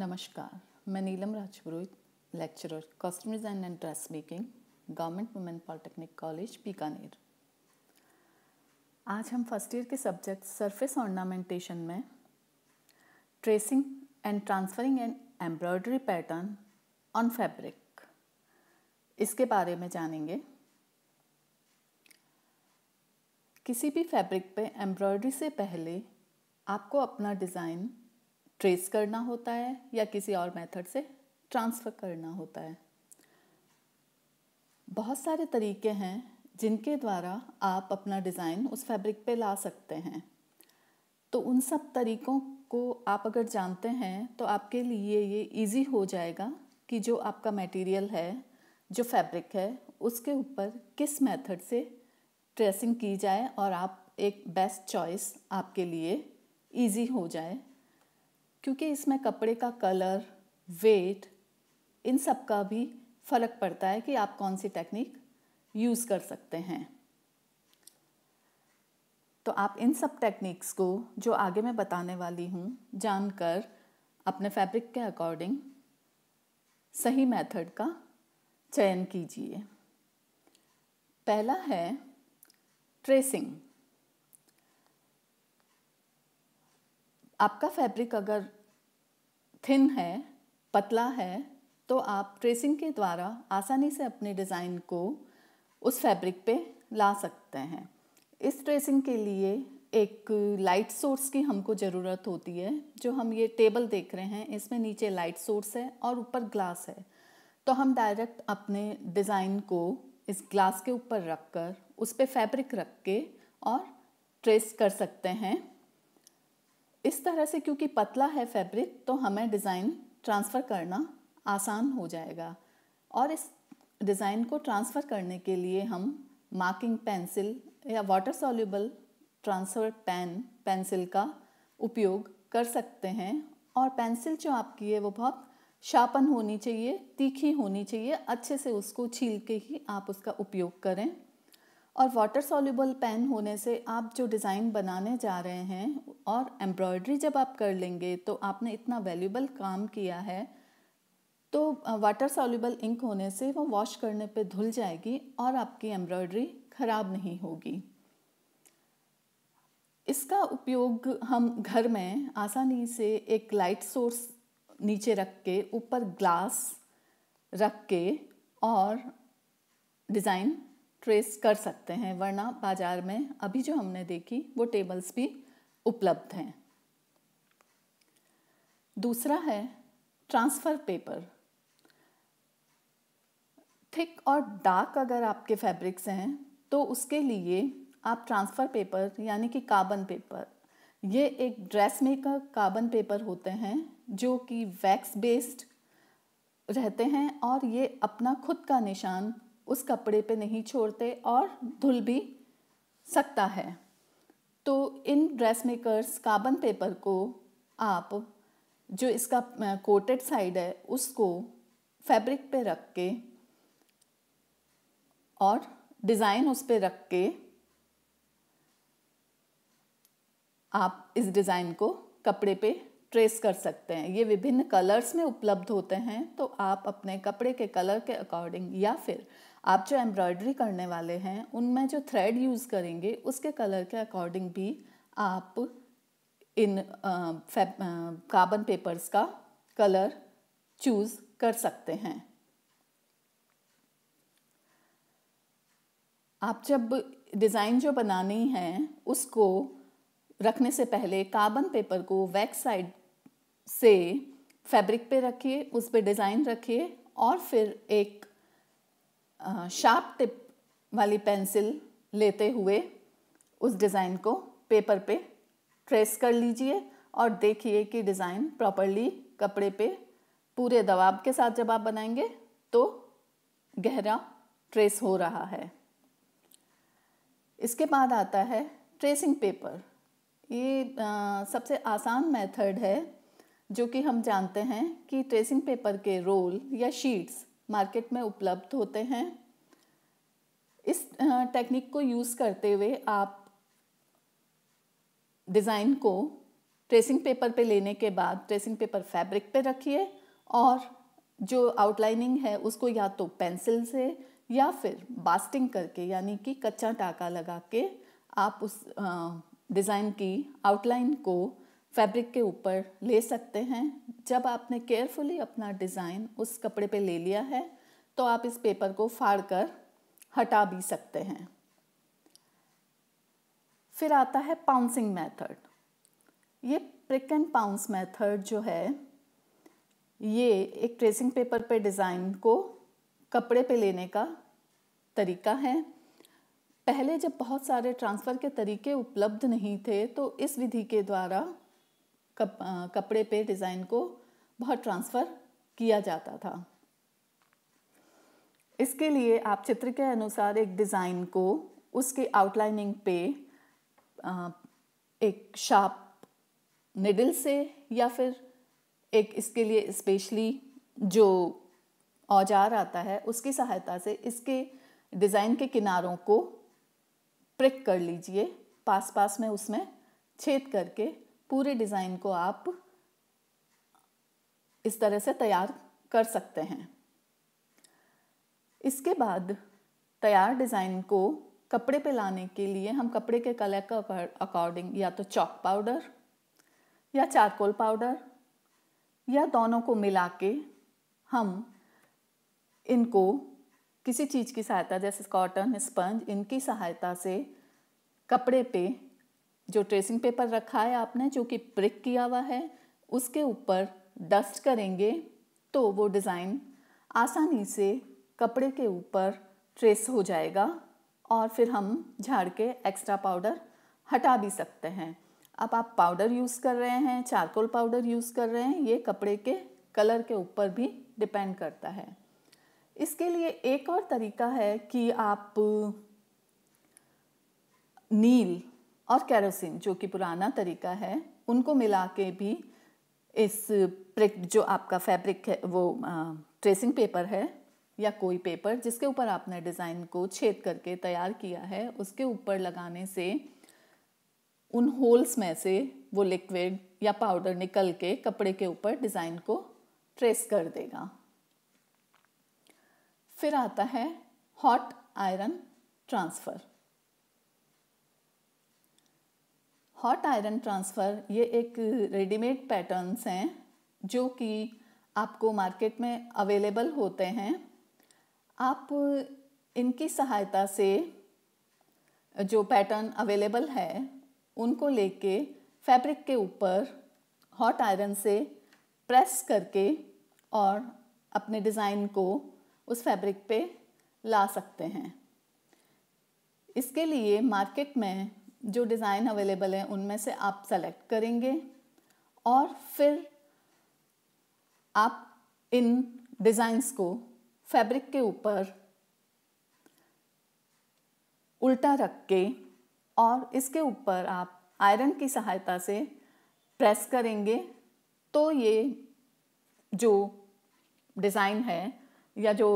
नमस्कार मैं Neelam Rajpurohit lecturer costume design and dress making government women polytechnic college Bikaner आज हम फर्स्ट ईयर के सब्जेक्ट सरफेस ऑर्नामेंटेशन में tracing and transferring and embroidery pattern on fabric इसके बारे में जानेंगे किसी भी फैब्रिक पे एम्ब्रॉयडरी से पहले आपको अपना डिज़ाइन ट्रेस करना होता है या किसी और मेथड से ट्रांसफ़र करना होता है बहुत सारे तरीके हैं जिनके द्वारा आप अपना डिज़ाइन उस फैब्रिक पे ला सकते हैं तो उन सब तरीकों को आप अगर जानते हैं तो आपके लिए ये इजी हो जाएगा कि जो आपका मटेरियल है जो फैब्रिक है उसके ऊपर किस मेथड से ट्रेसिंग की जाए और आप एक बेस्ट चॉइस आपके लिए इजी हो जाए क्योंकि इसमें कपड़े का कलर वेट इन सब का भी फ़र्क पड़ता है कि आप कौन सी टेक्निक यूज़ कर सकते हैं तो आप इन सब टेक्निक्स को जो आगे मैं बताने वाली हूँ जानकर अपने फैब्रिक के अकॉर्डिंग सही मेथड का चयन कीजिए पहला है ट्रेसिंग आपका फैब्रिक अगर थिन है पतला है तो आप ट्रेसिंग के द्वारा आसानी से अपने डिज़ाइन को उस फैब्रिक पे ला सकते हैं इस ट्रेसिंग के लिए एक लाइट सोर्स की हमको ज़रूरत होती है जो हम ये टेबल देख रहे हैं इसमें नीचे लाइट सोर्स है और ऊपर ग्लास है तो हम डायरेक्ट अपने डिज़ाइन को इस ग्लास के ऊपर रख कर उस पर फैब्रिक रख के और ट्रेस कर सकते हैं इस तरह से क्योंकि पतला है फैब्रिक तो हमें डिज़ाइन ट्रांसफ़र करना आसान हो जाएगा और इस डिज़ाइन को ट्रांसफ़र करने के लिए हम मार्किंग पेंसिल या water soluble transfer pen pencil का उपयोग कर सकते हैं और पेंसिल जो आपकी है वो बहुत शार्पन होनी चाहिए तीखी होनी चाहिए अच्छे से उसको छील के ही आप उसका उपयोग करें और वाटर सॉल्यूबल पेन होने से आप जो डिज़ाइन बनाने जा रहे हैं और एम्ब्रॉयड्री जब आप कर लेंगे तो आपने इतना वैल्यूबल काम किया है तो वाटर सॉल्यूबल इंक होने से वो वॉश करने पे धुल जाएगी और आपकी एम्ब्रॉयडरी ख़राब नहीं होगी इसका उपयोग हम घर में आसानी से एक लाइट सोर्स नीचे रख के ऊपर ग्लास रख के और डिज़ाइन ट्रेस कर सकते हैं वरना बाज़ार में अभी जो हमने देखी वो टेबल्स भी उपलब्ध हैं दूसरा है ट्रांसफ़र पेपर थिक और डार्क अगर आपके फैब्रिक्स हैं तो उसके लिए आप ट्रांसफ़र पेपर यानी कि कार्बन पेपर ये एक ड्रेस मेकर कार्बन पेपर होते हैं जो कि वैक्स बेस्ड रहते हैं और ये अपना खुद का निशान उस कपड़े पे नहीं छोड़ते और धुल भी सकता है तो इन ड्रेस मेकर्स कार्बन पेपर को आप जो इसका कोटेड साइड है उसको फैब्रिक पे रख के और डिज़ाइन उस पर रख के आप इस डिज़ाइन को कपड़े पे ट्रेस कर सकते हैं ये विभिन्न कलर्स में उपलब्ध होते हैं तो आप अपने कपड़े के कलर के अकॉर्डिंग या फिर आप जो एम्ब्रॉयडरी करने वाले हैं उनमें जो थ्रेड यूज़ करेंगे उसके कलर के अकॉर्डिंग भी आप इन कार्बन पेपर्स का कलर चूज़ कर सकते हैं आप जब डिज़ाइन जो बनानी है उसको रखने से पहले कार्बन पेपर को वैक साइड से फैब्रिक पे रखिए उस पर डिज़ाइन रखिए और फिर एक शार्प टिप वाली पेंसिल लेते हुए उस डिज़ाइन को पेपर पे ट्रेस कर लीजिए और देखिए कि डिज़ाइन प्रॉपरली कपड़े पे पूरे दबाव के साथ जब आप बनाएंगे तो गहरा ट्रेस हो रहा है इसके बाद आता है ट्रेसिंग पेपर ये आ, सबसे आसान मेथड है जो कि हम जानते हैं कि ट्रेसिंग पेपर के रोल या शीट्स मार्केट में उपलब्ध होते हैं इस टेक्निक को यूज़ करते हुए आप डिज़ाइन को ट्रेसिंग पेपर पे लेने के बाद ट्रेसिंग पेपर फैब्रिक पे रखिए और जो आउटलाइनिंग है उसको या तो पेंसिल से या फिर बास्टिंग करके यानी कि कच्चा टाका लगा के आप उस डिज़ाइन की आउटलाइन को फैब्रिक के ऊपर ले सकते हैं जब आपने केयरफुली अपना डिज़ाइन उस कपड़े पे ले लिया है तो आप इस पेपर को फाड़ कर हटा भी सकते हैं फिर आता है पाउंसिंग मेथड ये प्रिक एंड पाउंस मेथड जो है ये एक ट्रेसिंग पेपर पे डिज़ाइन को कपड़े पे लेने का तरीका है पहले जब बहुत सारे ट्रांसफ़र के तरीके उपलब्ध नहीं थे तो इस विधि के द्वारा कप, कपड़े पे डिज़ाइन को बहुत ट्रांसफ़र किया जाता था इसके लिए आप चित्र के अनुसार एक डिज़ाइन को उसके आउटलाइनिंग पे एक शार्प निडल से या फिर एक इसके लिए स्पेशली जो औजार आता है उसकी सहायता से इसके डिज़ाइन के किनारों को प्रिक कर लीजिए पास पास में उसमें छेद करके पूरे डिज़ाइन को आप इस तरह से तैयार कर सकते हैं इसके बाद तैयार डिज़ाइन को कपड़े पे लाने के लिए हम कपड़े के कलर के अकॉर्डिंग या तो चॉक पाउडर या चारकोल पाउडर या दोनों को मिला के हम इनको किसी चीज़ की सहायता जैसे कॉटन स्पंज इनकी सहायता से कपड़े पे जो ट्रेसिंग पेपर रखा है आपने जो कि प्रिक किया हुआ है उसके ऊपर डस्ट करेंगे तो वो डिज़ाइन आसानी से कपड़े के ऊपर ट्रेस हो जाएगा और फिर हम झाड़ के एक्स्ट्रा पाउडर हटा भी सकते हैं अब आप पाउडर यूज़ कर रहे हैं चारकोल पाउडर यूज़ कर रहे हैं ये कपड़े के कलर के ऊपर भी डिपेंड करता है इसके लिए एक और तरीका है कि आप नील और कैरोसिन जो कि पुराना तरीका है उनको मिला के भी इस प्रिक जो आपका फैब्रिक है वो आ, ट्रेसिंग पेपर है या कोई पेपर जिसके ऊपर आपने डिज़ाइन को छेद करके तैयार किया है उसके ऊपर लगाने से उन होल्स में से वो लिक्विड या पाउडर निकल के कपड़े के ऊपर डिज़ाइन को ट्रेस कर देगा फिर आता है hot iron transfer hot iron transfer ये एक रेडीमेड पैटर्न्स हैं जो कि आपको मार्केट में अवेलेबल होते हैं आप इनकी सहायता से जो पैटर्न अवेलेबल है उनको लेके फैब्रिक के ऊपर हॉट आयरन से प्रेस करके और अपने डिज़ाइन को उस फैब्रिक पे ला सकते हैं इसके लिए मार्केट में जो डिज़ाइन अवेलेबल हैं उनमें से आप सेलेक्ट करेंगे और फिर आप इन डिज़ाइंस को फैब्रिक के ऊपर उल्टा रख के और इसके ऊपर आप आयरन की सहायता से प्रेस करेंगे तो ये जो डिज़ाइन है या जो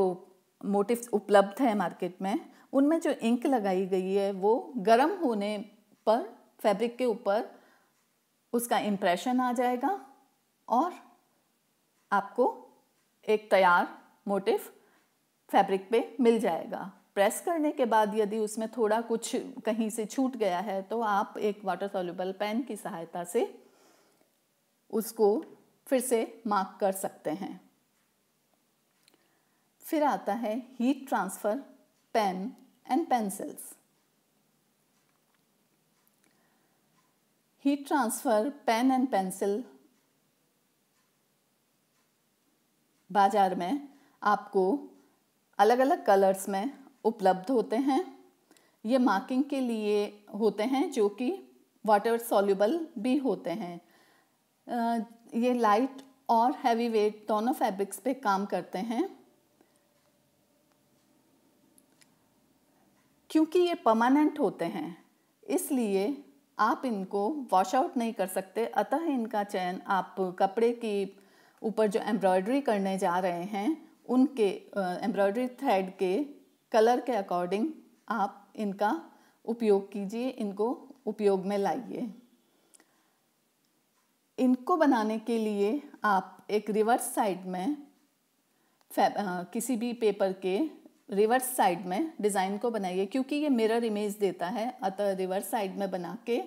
मोटिव्स उपलब्ध है मार्केट में उनमें जो इंक लगाई गई है वो गर्म होने पर फैब्रिक के ऊपर उसका इम्प्रेशन आ जाएगा और आपको एक तैयार मोटिफ फैब्रिक पे मिल जाएगा प्रेस करने के बाद यदि उसमें थोड़ा कुछ कहीं से छूट गया है तो आप एक वाटर सोल्यूबल पेन की सहायता से उसको फिर से मार्क कर सकते हैं फिर आता है heat transfer pen and pencils heat transfer pen and pencil बाज़ार में आपको अलग अलग कलर्स में उपलब्ध होते हैं ये मार्किंग के लिए होते हैं जो कि वाटर सॉल्यूबल भी होते हैं ये लाइट और हैवी वेट दोनों फैब्रिक्स पे काम करते हैं क्योंकि ये परमानेंट होते हैं इसलिए आप इनको वॉश आउट नहीं कर सकते अतः इनका चयन आप कपड़े की ऊपर जो एम्ब्रॉयडरी करने जा रहे हैं उनके एम्ब्रॉयडरी थ्रेड के कलर के अकॉर्डिंग आप इनका उपयोग कीजिए इनको उपयोग में लाइए इनको बनाने के लिए आप एक रिवर्स साइड में आ, किसी भी पेपर के रिवर्स साइड में डिज़ाइन को बनाइए क्योंकि ये मिरर इमेज देता है अतः रिवर्स साइड में बना के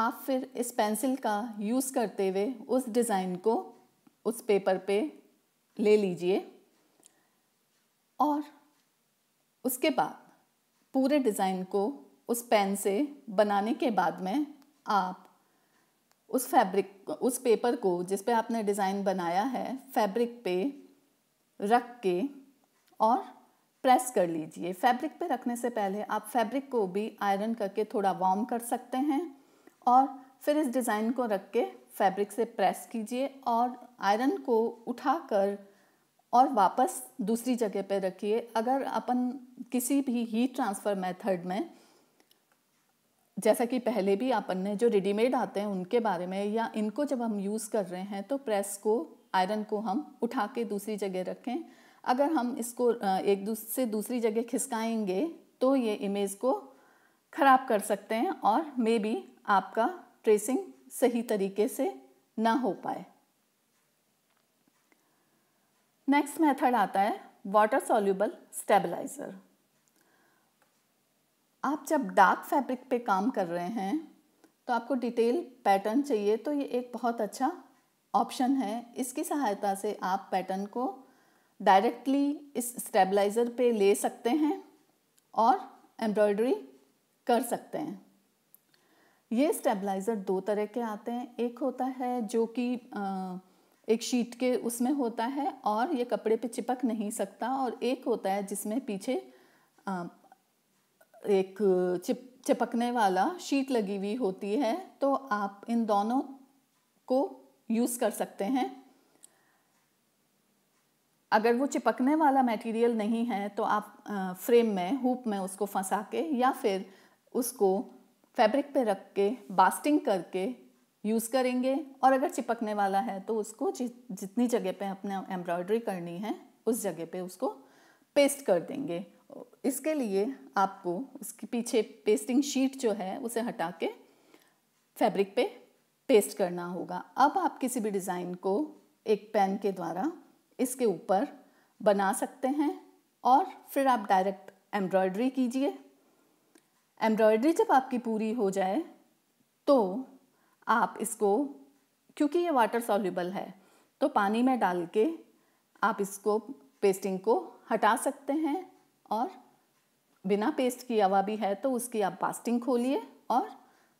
आप फिर इस पेंसिल का यूज़ करते हुए उस डिज़ाइन को उस पेपर पे ले लीजिए और उसके बाद पूरे डिज़ाइन को उस पेन से बनाने के बाद में आप उस फैब्रिक उस पेपर को जिस पे आपने डिज़ाइन बनाया है फैब्रिक पे रख के और प्रेस कर लीजिए फैब्रिक पे रखने से पहले आप फैब्रिक को भी आयरन करके थोड़ा वार्म कर सकते हैं और फिर इस डिज़ाइन को रख के फैब्रिक से प्रेस कीजिए और आयरन को उठाकर और वापस दूसरी जगह पे रखिए अगर अपन किसी भी हीट ट्रांसफ़र मेथड में जैसा कि पहले भी अपन ने जो रेडीमेड आते हैं उनके बारे में या इनको जब हम यूज़ कर रहे हैं तो प्रेस को आयरन को हम उठा के दूसरी जगह रखें अगर हम इसको एक दूसरे से दूसरी जगह खिसकाएंगे तो ये इमेज को ख़राब कर सकते हैं और मे बी आपका ट्रेसिंग सही तरीके से ना हो पाए नेक्स्ट मेथड आता है वाटर सॉल्यूबल स्टेबलाइज़र आप जब डार्क फैब्रिक पे काम कर रहे हैं तो आपको डिटेल पैटर्न चाहिए तो ये एक बहुत अच्छा ऑप्शन है इसकी सहायता से आप पैटर्न को डायरेक्टली इस स्टेबलाइज़र पे ले सकते हैं और एम्ब्रॉयडरी कर सकते हैं ये स्टेबलाइज़र दो तरह के आते हैं एक होता है जो कि एक शीट के उसमें होता है और ये कपड़े पे चिपक नहीं सकता और एक होता है जिसमें पीछे एक चिप चिपकने वाला शीट लगी हुई होती है तो आप इन दोनों को यूज़ कर सकते हैं अगर वो चिपकने वाला मटेरियल नहीं है तो आप फ्रेम में हुप में उसको फंसा के या फिर उसको फैब्रिक पे रख के बास्टिंग करके यूज़ करेंगे और अगर चिपकने वाला है तो उसको जि, जितनी जगह पे अपने एम्ब्रॉयडरी करनी है उस जगह पे उसको पेस्ट कर देंगे इसके लिए आपको उसके पीछे पेस्टिंग शीट जो है उसे हटा के फैब्रिक पे पेस्ट करना होगा अब आप किसी भी डिज़ाइन को एक पेन के द्वारा इसके ऊपर बना सकते हैं और फिर आप डायरेक्ट एम्ब्रॉयडरी कीजिए एम्ब्रॉयडरी जब आपकी पूरी हो जाए तो आप इसको क्योंकि ये वाटर सॉल्यूबल है तो पानी में डाल के आप इसको पेस्टिंग को हटा सकते हैं और बिना पेस्ट किया हुआ भी है तो उसकी आप पास्टिंग खोलिए और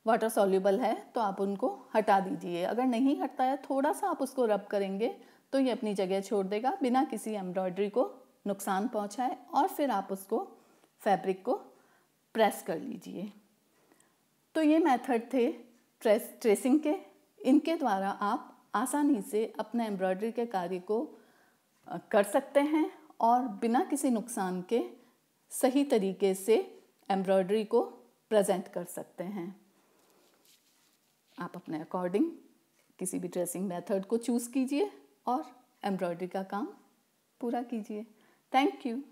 वाटर सॉल्यूबल है तो आप उनको हटा दीजिए अगर नहीं हटता है थोड़ा सा आप उसको रब करेंगे तो ये अपनी जगह छोड़ देगा बिना किसी एम्ब्रॉयडरी को नुकसान पहुंचाए और फिर आप उसको फैब्रिक को प्रेस कर लीजिए तो ये मेथड थे ट्रेस ट्रेसिंग के इनके द्वारा आप आसानी से अपने एम्ब्रॉयडरी के कार्य को कर सकते हैं और बिना किसी नुकसान के सही तरीके से एम्ब्रॉयडरी को प्रेजेंट कर सकते हैं आप अपने अकॉर्डिंग किसी भी ड्रेसिंग मेथड को चूज़ कीजिए और एम्ब्रॉयडरी का काम पूरा कीजिए थैंक यू